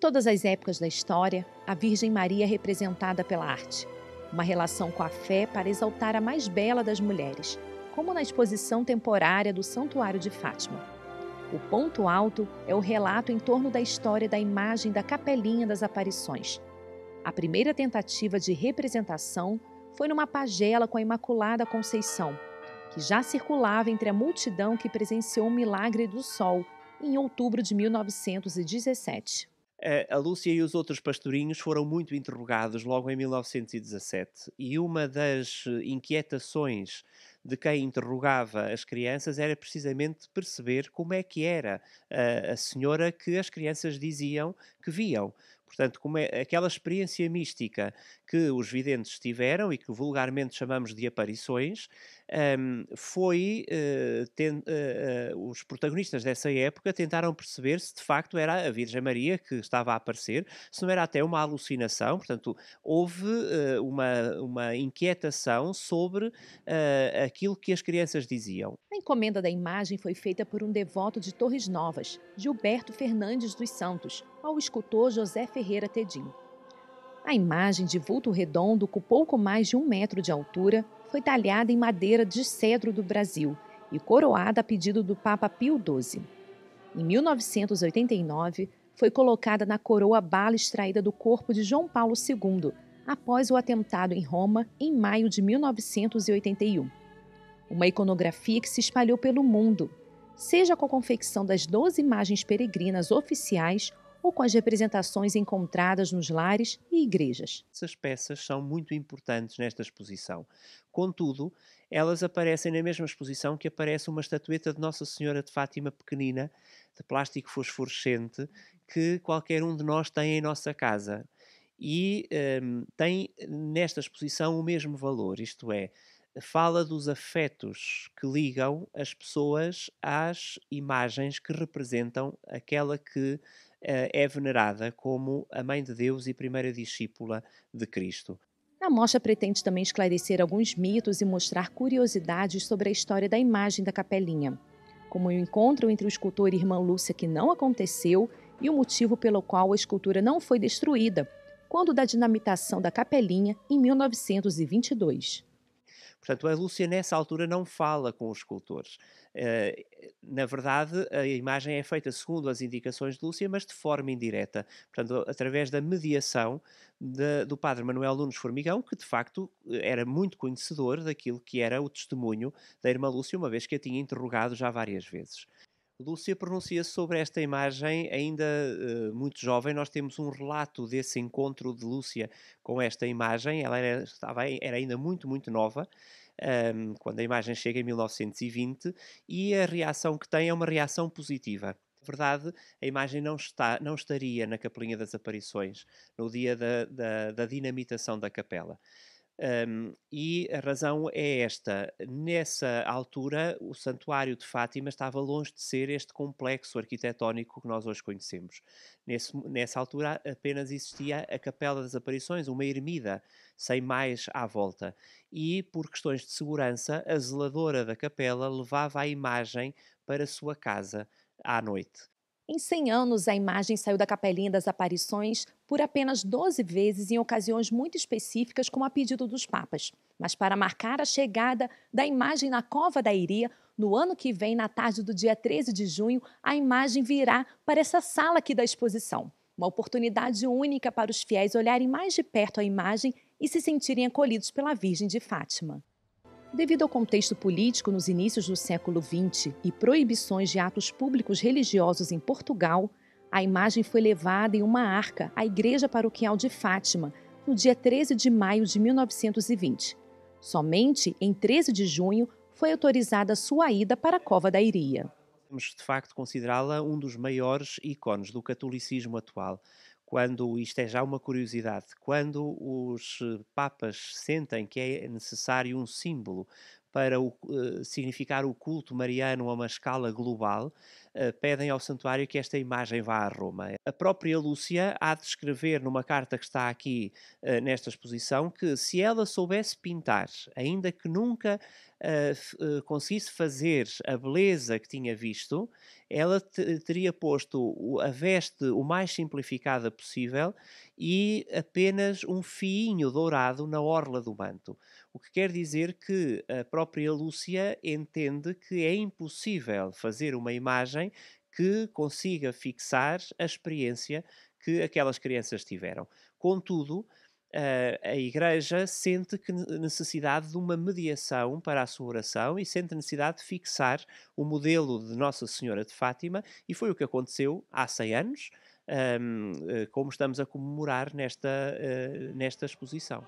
todas as épocas da história, a Virgem Maria é representada pela arte, uma relação com a fé para exaltar a mais bela das mulheres, como na exposição temporária do Santuário de Fátima. O ponto alto é o relato em torno da história da imagem da Capelinha das Aparições. A primeira tentativa de representação foi numa pagela com a Imaculada Conceição, que já circulava entre a multidão que presenciou o milagre do sol em outubro de 1917 a Lúcia e os outros pastorinhos foram muito interrogados logo em 1917 e uma das eh, inquietações de quem interrogava as crianças era precisamente perceber como é que era a, eh, a senhora que as crianças diziam que viam. Portanto, como é aquela experiência mística que os videntes tiveram e que vulgarmente chamamos de aparições, um, foi uh, ten, uh, uh, os protagonistas dessa época tentaram perceber se de facto era a Virgem Maria que estava a aparecer, se não era até uma alucinação. Portanto, houve uma, uma inquietação sobre aquilo que as crianças diziam. A encomenda da imagem foi feita por um devoto de Torres Novas, Gilberto Fernandes dos Santos, ao escultor José Fernandes Ferreira Tedim. A imagem de vulto redondo com pouco mais de um metro de altura foi talhada em madeira de cedro do Brasil e coroada a pedido do Papa Pio XII. Em 1989, foi colocada na coroa bala extraída do corpo de João Paulo II, após o atentado em Roma em maio de 1981. Uma iconografia que se espalhou pelo mundo, seja com a confecção das 12 imagens peregrinas oficiais ou com as representações encontradas nos lares e igrejas. Essas peças são muito importantes nesta exposição. Contudo, elas aparecem na mesma exposição que aparece uma estatueta de Nossa Senhora de Fátima pequenina, de plástico fosforescente, que qualquer um de nós tem em nossa casa. E um, tem nesta exposição o mesmo valor, isto é, fala dos afetos que ligam as pessoas às imagens que representam aquela que uh, é venerada como a Mãe de Deus e primeira discípula de Cristo. A mostra pretende também esclarecer alguns mitos e mostrar curiosidades sobre a história da imagem da capelinha, como o encontro entre o escultor e irmã Lúcia que não aconteceu e o motivo pelo qual a escultura não foi destruída, quando da dinamitação da capelinha em 1922. Portanto, a Lúcia, nessa altura, não fala com os escultores. Eh, na verdade, a imagem é feita segundo as indicações de Lúcia, mas de forma indireta. Portanto, através da mediação de, do padre Manuel Nunes Formigão, que de facto era muito conhecedor daquilo que era o testemunho da irmã Lúcia, uma vez que a tinha interrogado já várias vezes. Lúcia pronuncia-se sobre esta imagem, ainda uh, muito jovem. Nós temos um relato desse encontro de Lúcia com esta imagem. Ela era, estava, era ainda muito, muito nova, um, ehm, quando a imagem chega em 1920, e a reação que tem é uma reação positiva. Na verdade, a imagem não, está, não estaria na Capelinha das Aparições, no dia da, da, da dinamitação da capela. Um, e a razão é esta. Nessa altura, o Santuário de Fátima estava longe de ser este complexo arquitetónico que nós hoje conhecemos. Nesse, nessa altura, apenas existia a Capela das Aparições, uma ermida, sem mais à volta. E, por questões de segurança, a zeladora da capela levava a imagem para a sua casa à noite. Em 100 anos, a imagem saiu da capelinha das aparições por apenas 12 vezes em ocasiões muito específicas, como a pedido dos papas. Mas para marcar a chegada da imagem na Cova da Iria, no ano que vem, na tarde do dia 13 de junho, a imagem virá para essa sala aqui da exposição. Uma oportunidade única para os fiéis olharem mais de perto a imagem e se sentirem acolhidos pela Virgem de Fátima. Devido ao contexto político nos inícios do século XX e proibições de atos públicos religiosos em Portugal, a imagem foi levada em uma arca à Igreja Paroquial de Fátima, no dia 13 de maio de 1920. Somente em 13 de junho foi autorizada sua ida para a Cova da Iria. Podemos, de facto, considerá-la um dos maiores ícones do catolicismo atual quando isto é já uma curiosidade, quando os eh, papas sentem que é necessário um símbolo para o, uh, significar o culto mariano a uma escala global, uh, pedem ao santuário que esta imagem vá a Roma. A própria Lúcia há de escrever numa carta que está aqui uh, nesta exposição que se ela soubesse pintar, ainda que nunca eh, conseguisse fazer a beleza que tinha visto, ela eh, teria posto a veste o mais simplificada possível e apenas um fiinho dourado na orla do manto. O que quer dizer que a própria Lúcia entende que é impossível fazer uma imagem que consiga fixar a experiência que aquelas crianças tiveram. Contudo, eh, a Igreja sente que necessidade de uma mediação para a sua oração e sente necessidade de fixar o modelo de Nossa Senhora de Fátima, e foi o que aconteceu há 100 anos, ehm, eh, como estamos a comemorar nesta, eh, nesta exposição.